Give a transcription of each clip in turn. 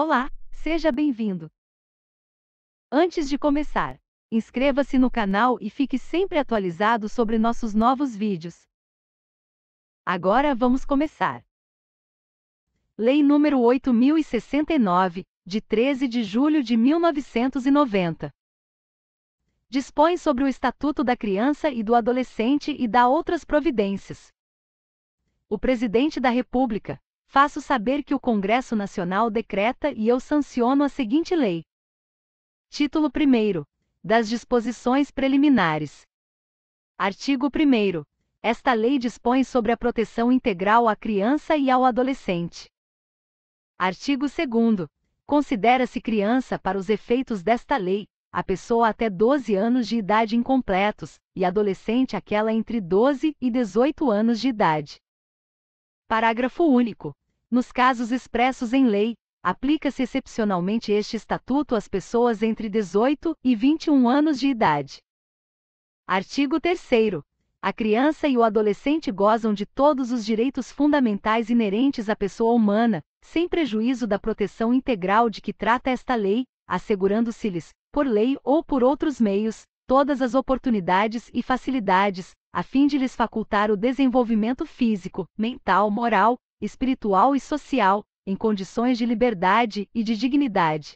Olá, seja bem-vindo! Antes de começar, inscreva-se no canal e fique sempre atualizado sobre nossos novos vídeos. Agora vamos começar. Lei número 8069, de 13 de julho de 1990. Dispõe sobre o Estatuto da Criança e do Adolescente e dá outras providências. O Presidente da República, faço saber que o Congresso Nacional decreta e eu sanciono a seguinte lei. Título 1 das disposições preliminares. Artigo 1. Esta lei dispõe sobre a proteção integral à criança e ao adolescente. Artigo 2. Considera-se criança para os efeitos desta lei a pessoa até 12 anos de idade incompletos e adolescente aquela entre 12 e 18 anos de idade. Parágrafo único. Nos casos expressos em lei, aplica-se excepcionalmente este estatuto às pessoas entre 18 e 21 anos de idade. Artigo 3 a criança e o adolescente gozam de todos os direitos fundamentais inerentes à pessoa humana, sem prejuízo da proteção integral de que trata esta lei, assegurando-se-lhes, por lei ou por outros meios, todas as oportunidades e facilidades, a fim de lhes facultar o desenvolvimento físico, mental, moral, espiritual e social, em condições de liberdade e de dignidade.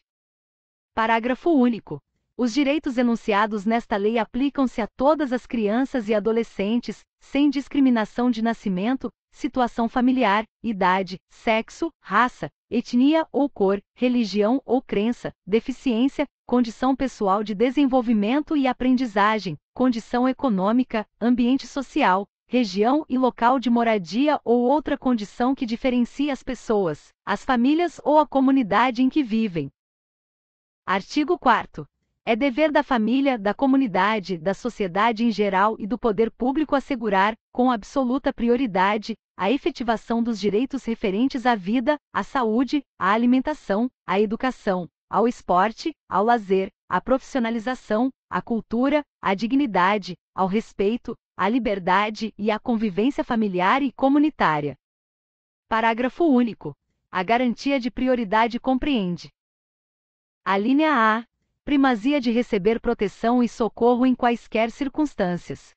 Parágrafo único. Os direitos enunciados nesta lei aplicam-se a todas as crianças e adolescentes, sem discriminação de nascimento, situação familiar, idade, sexo, raça, etnia ou cor, religião ou crença, deficiência, condição pessoal de desenvolvimento e aprendizagem, condição econômica, ambiente social, região e local de moradia ou outra condição que diferencie as pessoas, as famílias ou a comunidade em que vivem. Artigo 4. É dever da família, da comunidade, da sociedade em geral e do poder público assegurar, com absoluta prioridade, a efetivação dos direitos referentes à vida, à saúde, à alimentação, à educação, ao esporte, ao lazer, à profissionalização, à cultura, à dignidade, ao respeito, à liberdade e à convivência familiar e comunitária. Parágrafo único. A garantia de prioridade compreende: a linha A, primazia de receber proteção e socorro em quaisquer circunstâncias.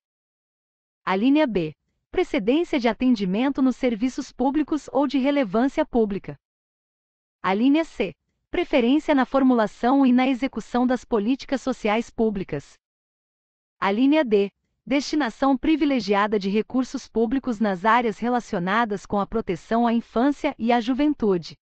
A linha B, precedência de atendimento nos serviços públicos ou de relevância pública. A linha C, preferência na formulação e na execução das políticas sociais públicas. A linha D. Destinação privilegiada de recursos públicos nas áreas relacionadas com a proteção à infância e à juventude.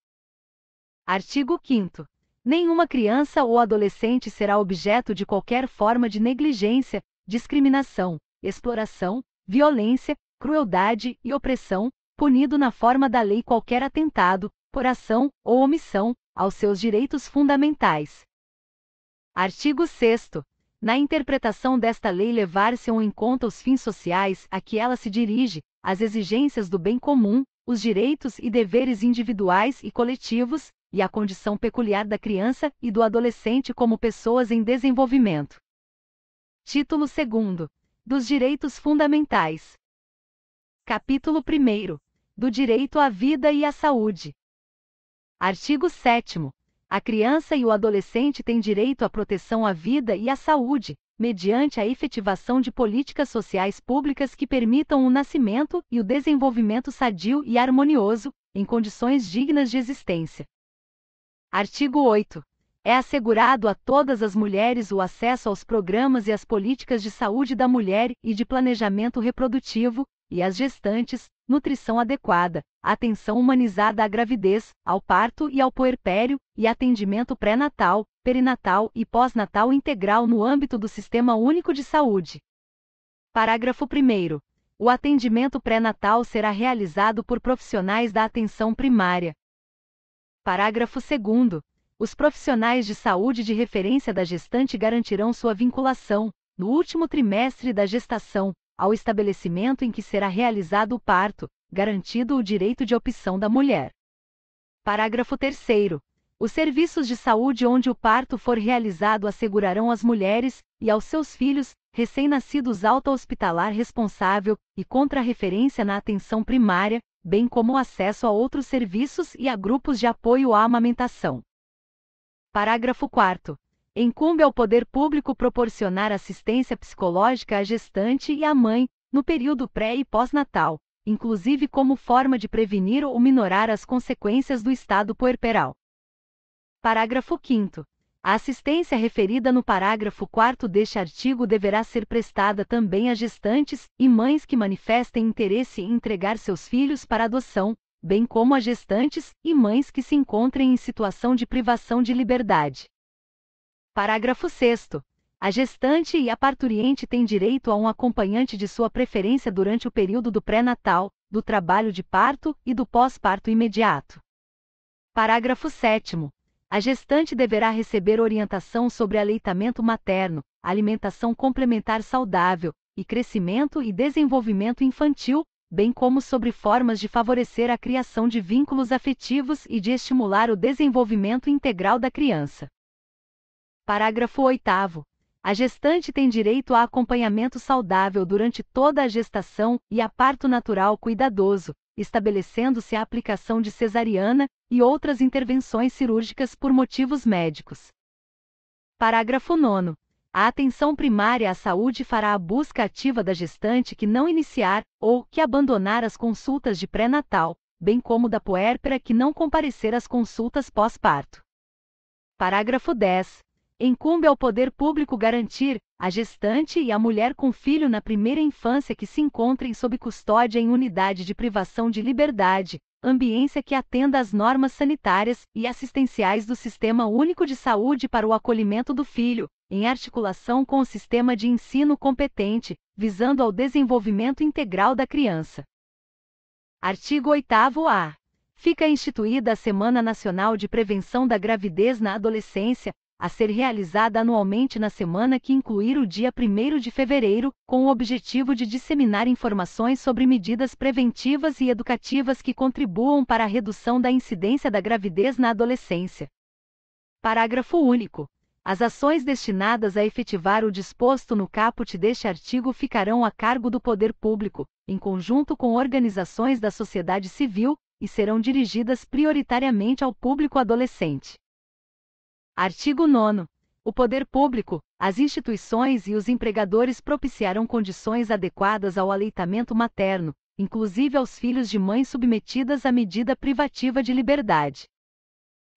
Artigo 5. Nenhuma criança ou adolescente será objeto de qualquer forma de negligência, discriminação, exploração, violência, crueldade e opressão, punido na forma da lei qualquer atentado, por ação ou omissão, aos seus direitos fundamentais. Artigo 6. Na interpretação desta lei, levar-se-ão em conta os fins sociais a que ela se dirige, as exigências do bem comum, os direitos e deveres individuais e coletivos, e a condição peculiar da criança e do adolescente como pessoas em desenvolvimento. Título 2 Dos Direitos Fundamentais. Capítulo 1 Do direito à vida e à saúde. Artigo 7. A criança e o adolescente têm direito à proteção à vida e à saúde, mediante a efetivação de políticas sociais públicas que permitam o nascimento e o desenvolvimento sadio e harmonioso, em condições dignas de existência. Artigo 8. É assegurado a todas as mulheres o acesso aos programas e às políticas de saúde da mulher e de planejamento reprodutivo, e às gestantes, nutrição adequada, atenção humanizada à gravidez, ao parto e ao puerpério, e atendimento pré-natal, perinatal e pós-natal integral no âmbito do Sistema Único de Saúde. Parágrafo 1. O atendimento pré-natal será realizado por profissionais da atenção primária. Parágrafo 2. Os profissionais de saúde de referência da gestante garantirão sua vinculação, no último trimestre da gestação, ao estabelecimento em que será realizado o parto, garantido o direito de opção da mulher. Parágrafo 3. Os serviços de saúde onde o parto for realizado assegurarão às mulheres e aos seus filhos, recém-nascidos, alta hospitalar responsável e contra referência na atenção primária, bem como acesso a outros serviços e a grupos de apoio à amamentação. Parágrafo 4. Incumbe ao poder público proporcionar assistência psicológica à gestante e à mãe, no período pré e pós-natal, inclusive como forma de prevenir ou minorar as consequências do estado puerperal. Parágrafo 5. A assistência referida no parágrafo 4 deste artigo deverá ser prestada também a gestantes e mães que manifestem interesse em entregar seus filhos para adoção, bem como a gestantes e mães que se encontrem em situação de privação de liberdade. Parágrafo 6. A gestante e a parturiente têm direito a um acompanhante de sua preferência durante o período do pré-natal, do trabalho de parto e do pós-parto imediato. Parágrafo 7. A gestante deverá receber orientação sobre aleitamento materno, alimentação complementar saudável, e crescimento e desenvolvimento infantil, bem como sobre formas de favorecer a criação de vínculos afetivos e de estimular o desenvolvimento integral da criança. Parágrafo 8 a gestante tem direito a acompanhamento saudável durante toda a gestação e a parto natural cuidadoso, estabelecendo-se a aplicação de cesariana e outras intervenções cirúrgicas por motivos médicos. Parágrafo 9. A atenção primária à saúde fará a busca ativa da gestante que não iniciar ou que abandonar as consultas de pré-natal, bem como da puérpera que não comparecer às consultas pós-parto. Parágrafo 10. Incumbe ao poder público garantir, a gestante e a mulher com filho na primeira infância que se encontrem sob custódia em unidade de privação de liberdade, ambiência que atenda às normas sanitárias e assistenciais do Sistema Único de Saúde para o acolhimento do filho, em articulação com o sistema de ensino competente, visando ao desenvolvimento integral da criança. Artigo 8-A. Fica instituída a Semana Nacional de Prevenção da Gravidez na Adolescência, a ser realizada anualmente na semana que incluir o dia 1 de fevereiro, com o objetivo de disseminar informações sobre medidas preventivas e educativas que contribuam para a redução da incidência da gravidez na adolescência. Parágrafo único. As ações destinadas a efetivar o disposto no caput deste artigo ficarão a cargo do poder público, em conjunto com organizações da sociedade civil, e serão dirigidas prioritariamente ao público adolescente. Artigo 9. O poder público, as instituições e os empregadores propiciarão condições adequadas ao aleitamento materno, inclusive aos filhos de mães submetidas à medida privativa de liberdade.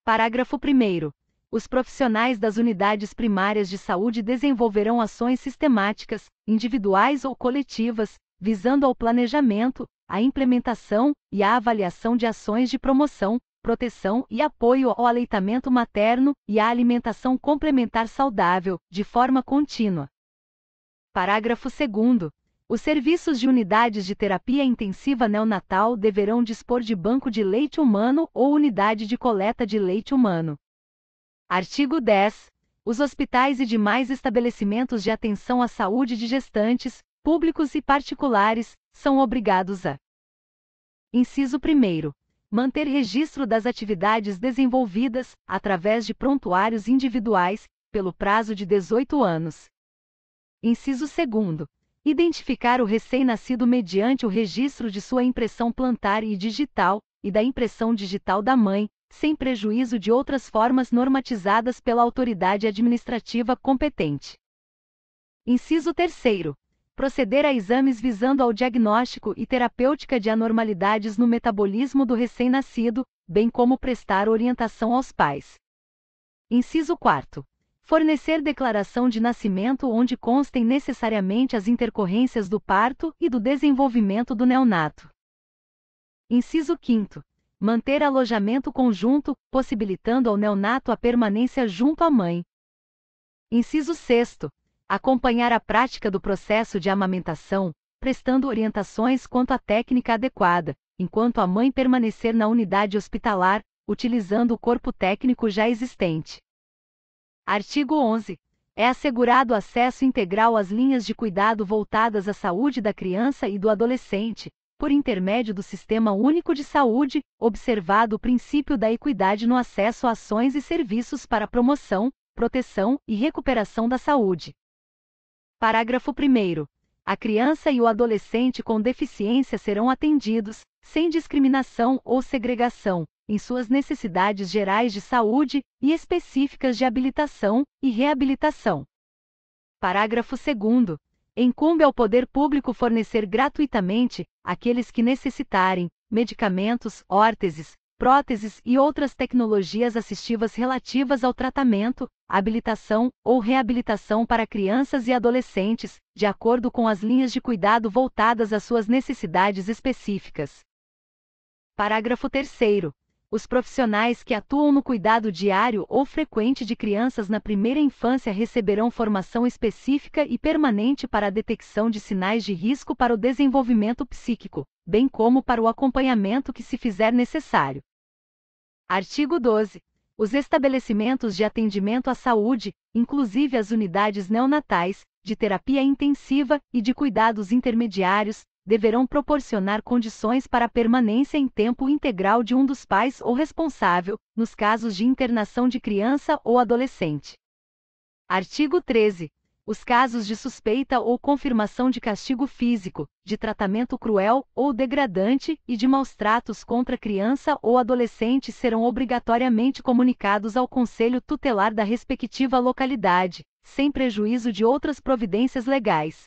Parágrafo 1. Os profissionais das unidades primárias de saúde desenvolverão ações sistemáticas, individuais ou coletivas, visando ao planejamento, à implementação e à avaliação de ações de promoção, proteção e apoio ao aleitamento materno e à alimentação complementar saudável, de forma contínua. Parágrafo 2. Os serviços de unidades de terapia intensiva neonatal deverão dispor de banco de leite humano ou unidade de coleta de leite humano. Artigo 10. Os hospitais e demais estabelecimentos de atenção à saúde de gestantes, públicos e particulares, são obrigados a: Inciso 1 manter registro das atividades desenvolvidas, através de prontuários individuais, pelo prazo de 18 anos. Inciso 2. Identificar o recém-nascido mediante o registro de sua impressão plantar e digital, e da impressão digital da mãe, sem prejuízo de outras formas normatizadas pela autoridade administrativa competente. Inciso 3 proceder a exames visando ao diagnóstico e terapêutica de anormalidades no metabolismo do recém-nascido, bem como prestar orientação aos pais. Inciso 4. Fornecer declaração de nascimento onde constem necessariamente as intercorrências do parto e do desenvolvimento do neonato. Inciso 5. Manter alojamento conjunto, possibilitando ao neonato a permanência junto à mãe. Inciso 6 Acompanhar a prática do processo de amamentação, prestando orientações quanto à técnica adequada, enquanto a mãe permanecer na unidade hospitalar, utilizando o corpo técnico já existente. Artigo 11. É assegurado acesso integral às linhas de cuidado voltadas à saúde da criança e do adolescente, por intermédio do Sistema Único de Saúde, observado o princípio da equidade no acesso a ações e serviços para promoção, proteção e recuperação da saúde. Parágrafo 1. A criança e o adolescente com deficiência serão atendidos, sem discriminação ou segregação, em suas necessidades gerais de saúde e específicas de habilitação e reabilitação. Parágrafo 2. Incumbe ao poder público fornecer gratuitamente, àqueles que necessitarem, medicamentos, órteses, próteses e outras tecnologias assistivas relativas ao tratamento, habilitação ou reabilitação para crianças e adolescentes, de acordo com as linhas de cuidado voltadas às suas necessidades específicas. Parágrafo 3. Os profissionais que atuam no cuidado diário ou frequente de crianças na primeira infância receberão formação específica e permanente para a detecção de sinais de risco para o desenvolvimento psíquico, bem como para o acompanhamento que se fizer necessário. Artigo 12. Os estabelecimentos de atendimento à saúde, inclusive as unidades neonatais, de terapia intensiva e de cuidados intermediários, deverão proporcionar condições para a permanência em tempo integral de um dos pais ou responsável, nos casos de internação de criança ou adolescente. Artigo 13. Os casos de suspeita ou confirmação de castigo físico, de tratamento cruel ou degradante e de maus tratos contra criança ou adolescente serão obrigatoriamente comunicados ao conselho tutelar da respectiva localidade, sem prejuízo de outras providências legais.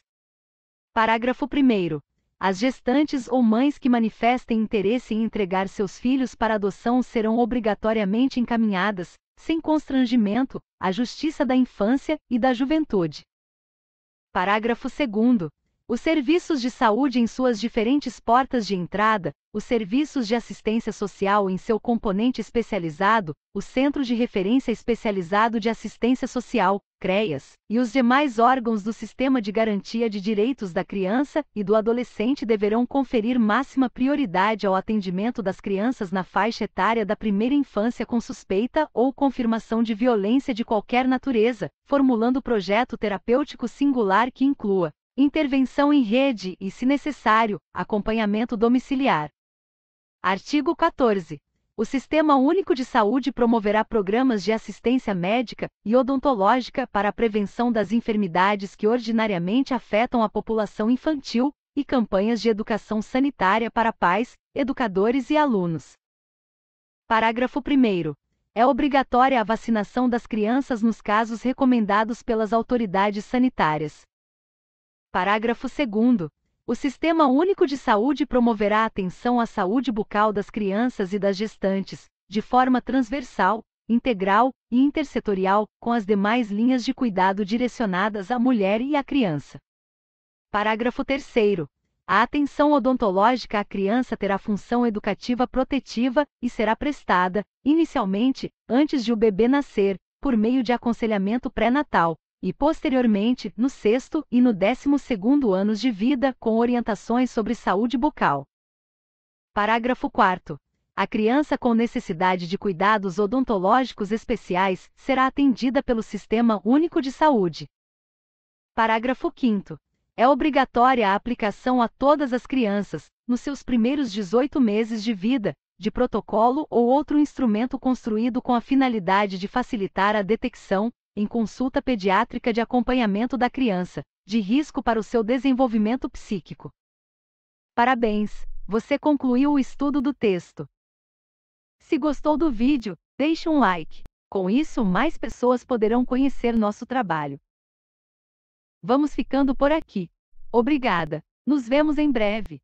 Parágrafo 1. As gestantes ou mães que manifestem interesse em entregar seus filhos para adoção serão obrigatoriamente encaminhadas, sem constrangimento, à Justiça da Infância e da Juventude. Parágrafo 2. Os serviços de saúde em suas diferentes portas de entrada, os serviços de assistência social em seu componente especializado, o Centro de Referência Especializado de Assistência Social, CREAS, e os demais órgãos do Sistema de Garantia de Direitos da Criança e do Adolescente deverão conferir máxima prioridade ao atendimento das crianças na faixa etária da primeira infância com suspeita ou confirmação de violência de qualquer natureza, formulando projeto terapêutico singular que inclua intervenção em rede e, se necessário, acompanhamento domiciliar. Artigo 14. O Sistema Único de Saúde promoverá programas de assistência médica e odontológica para a prevenção das enfermidades que ordinariamente afetam a população infantil e campanhas de educação sanitária para pais, educadores e alunos. Parágrafo 1. É obrigatória a vacinação das crianças nos casos recomendados pelas autoridades sanitárias. Parágrafo 2 o Sistema Único de Saúde promoverá a atenção à saúde bucal das crianças e das gestantes, de forma transversal, integral e intersetorial, com as demais linhas de cuidado direcionadas à mulher e à criança. Parágrafo 3. A atenção odontológica à criança terá função educativa protetiva e será prestada, inicialmente, antes de o bebê nascer, por meio de aconselhamento pré-natal, e posteriormente, no sexto e no décimo segundo anos de vida, com orientações sobre saúde bucal. Parágrafo 4 a criança com necessidade de cuidados odontológicos especiais será atendida pelo Sistema Único de Saúde. Parágrafo 5. É obrigatória a aplicação a todas as crianças, nos seus primeiros 18 meses de vida, de protocolo ou outro instrumento construído com a finalidade de facilitar a detecção, em consulta pediátrica de acompanhamento da criança, de risco para o seu desenvolvimento psíquico. Parabéns! Você concluiu o estudo do texto. Se gostou do vídeo, deixe um like. Com isso, mais pessoas poderão conhecer nosso trabalho. Vamos ficando por aqui. Obrigada. Nos vemos em breve.